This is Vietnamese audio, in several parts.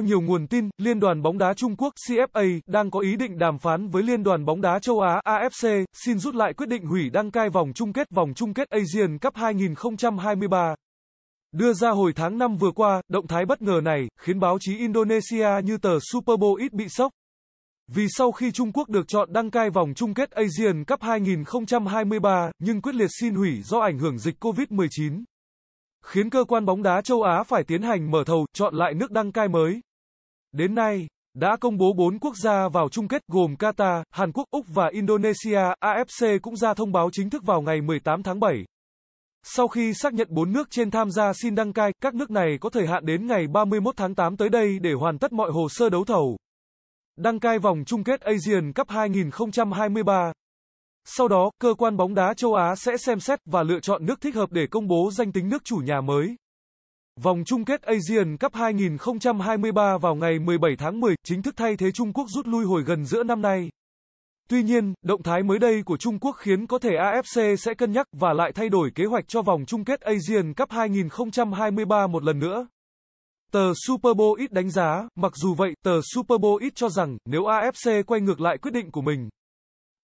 Theo nhiều nguồn tin, Liên đoàn bóng đá Trung Quốc CFA đang có ý định đàm phán với Liên đoàn bóng đá châu Á AFC, xin rút lại quyết định hủy đăng cai vòng chung kết vòng chung kết Asian Cup 2023. Đưa ra hồi tháng 5 vừa qua, động thái bất ngờ này khiến báo chí Indonesia như tờ Superbo ít bị sốc. Vì sau khi Trung Quốc được chọn đăng cai vòng chung kết Asian Cup 2023, nhưng quyết liệt xin hủy do ảnh hưởng dịch COVID-19, khiến cơ quan bóng đá châu Á phải tiến hành mở thầu, chọn lại nước đăng cai mới. Đến nay, đã công bố 4 quốc gia vào chung kết gồm Qatar, Hàn Quốc, Úc và Indonesia. AFC cũng ra thông báo chính thức vào ngày 18 tháng 7. Sau khi xác nhận 4 nước trên tham gia xin đăng cai, các nước này có thời hạn đến ngày 31 tháng 8 tới đây để hoàn tất mọi hồ sơ đấu thầu. Đăng cai vòng chung kết Asian Cup 2023. Sau đó, cơ quan bóng đá châu Á sẽ xem xét và lựa chọn nước thích hợp để công bố danh tính nước chủ nhà mới. Vòng chung kết Asian Cup 2023 vào ngày 17 tháng 10 chính thức thay thế Trung Quốc rút lui hồi gần giữa năm nay. Tuy nhiên, động thái mới đây của Trung Quốc khiến có thể AFC sẽ cân nhắc và lại thay đổi kế hoạch cho vòng chung kết Asian Cup 2023 một lần nữa. Tờ Superbo ít đánh giá, mặc dù vậy, tờ Superbo ít cho rằng nếu AFC quay ngược lại quyết định của mình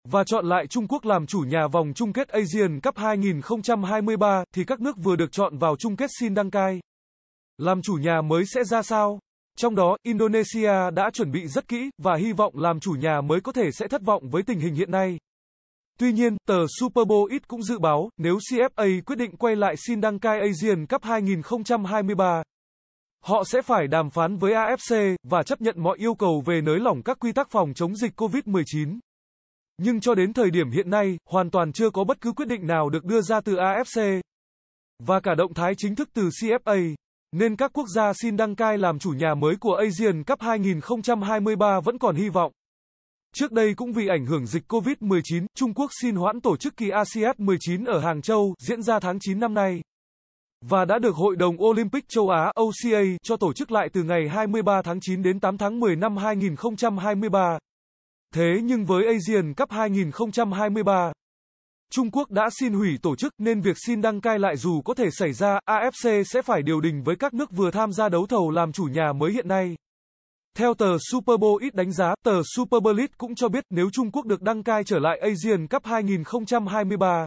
và chọn lại Trung Quốc làm chủ nhà vòng chung kết Asian Cup 2023 thì các nước vừa được chọn vào chung kết xin đăng cai. Làm chủ nhà mới sẽ ra sao? Trong đó, Indonesia đã chuẩn bị rất kỹ và hy vọng làm chủ nhà mới có thể sẽ thất vọng với tình hình hiện nay. Tuy nhiên, tờ Superbo ít cũng dự báo nếu CFA quyết định quay lại xin đăng cai Asian Cup 2023, họ sẽ phải đàm phán với AFC và chấp nhận mọi yêu cầu về nới lỏng các quy tắc phòng chống dịch COVID-19. Nhưng cho đến thời điểm hiện nay, hoàn toàn chưa có bất cứ quyết định nào được đưa ra từ AFC và cả động thái chính thức từ CFA nên các quốc gia xin đăng cai làm chủ nhà mới của Asian Cup 2023 vẫn còn hy vọng. Trước đây cũng vì ảnh hưởng dịch COVID-19, Trung Quốc xin hoãn tổ chức kỳ ASEAN 19 ở Hàng Châu diễn ra tháng 9 năm nay và đã được Hội đồng Olympic châu Á OCA cho tổ chức lại từ ngày 23 tháng 9 đến 8 tháng 10 năm 2023. Thế nhưng với Asian Cup 2023, Trung Quốc đã xin hủy tổ chức nên việc xin đăng cai lại dù có thể xảy ra, AFC sẽ phải điều đình với các nước vừa tham gia đấu thầu làm chủ nhà mới hiện nay. Theo tờ Superbo ít đánh giá, tờ Superbo cũng cho biết nếu Trung Quốc được đăng cai trở lại Asian Cup 2023,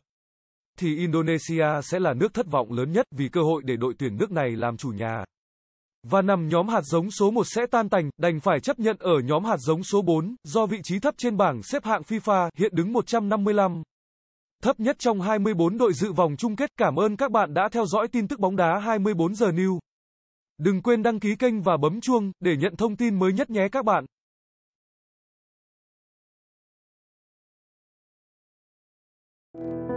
thì Indonesia sẽ là nước thất vọng lớn nhất vì cơ hội để đội tuyển nước này làm chủ nhà. Và nằm nhóm hạt giống số 1 sẽ tan tành, đành phải chấp nhận ở nhóm hạt giống số 4, do vị trí thấp trên bảng xếp hạng FIFA hiện đứng 155 thấp nhất trong 24 đội dự vòng chung kết. Cảm ơn các bạn đã theo dõi tin tức bóng đá 24 giờ New. Đừng quên đăng ký kênh và bấm chuông để nhận thông tin mới nhất nhé các bạn. you